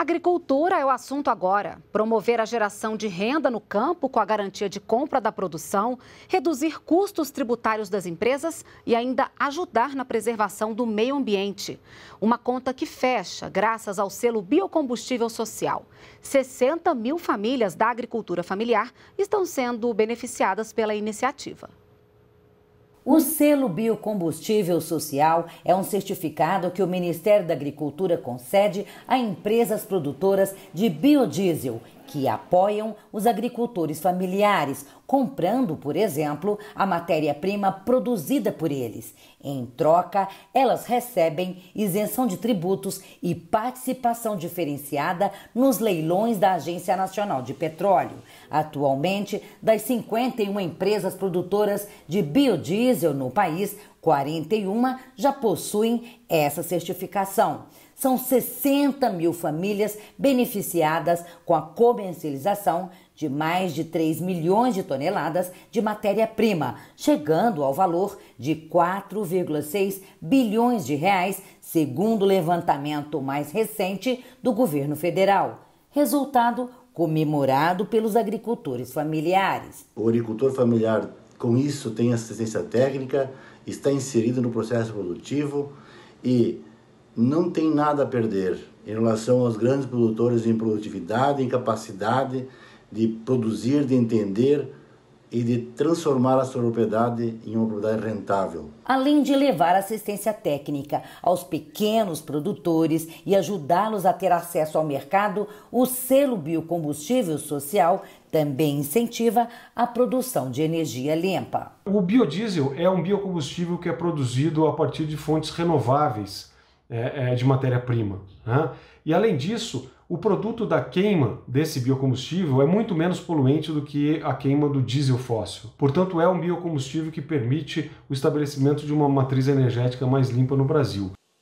Agricultura é o assunto agora. Promover a geração de renda no campo com a garantia de compra da produção, reduzir custos tributários das empresas e ainda ajudar na preservação do meio ambiente. Uma conta que fecha graças ao selo Biocombustível Social. 60 mil famílias da agricultura familiar estão sendo beneficiadas pela iniciativa. O selo Biocombustível Social é um certificado que o Ministério da Agricultura concede a empresas produtoras de biodiesel que apoiam os agricultores familiares, comprando, por exemplo, a matéria-prima produzida por eles. Em troca, elas recebem isenção de tributos e participação diferenciada nos leilões da Agência Nacional de Petróleo. Atualmente, das 51 empresas produtoras de biodiesel no país, 41 já possuem essa certificação. São 60 mil famílias beneficiadas com a comercialização de mais de 3 milhões de toneladas de matéria-prima, chegando ao valor de 4,6 bilhões de reais, segundo o levantamento mais recente do governo federal. Resultado comemorado pelos agricultores familiares. O agricultor familiar com isso tem assistência técnica, está inserido no processo produtivo e não tem nada a perder em relação aos grandes produtores em produtividade, em capacidade de produzir, de entender e de transformar a sua propriedade em uma propriedade rentável. Além de levar assistência técnica aos pequenos produtores e ajudá-los a ter acesso ao mercado, o selo biocombustível social também incentiva a produção de energia limpa. O biodiesel é um biocombustível que é produzido a partir de fontes renováveis é, é, de matéria-prima. Né? E além disso, o produto da queima desse biocombustível é muito menos poluente do que a queima do diesel fóssil. Portanto, é um biocombustível que permite o estabelecimento de uma matriz energética mais limpa no Brasil.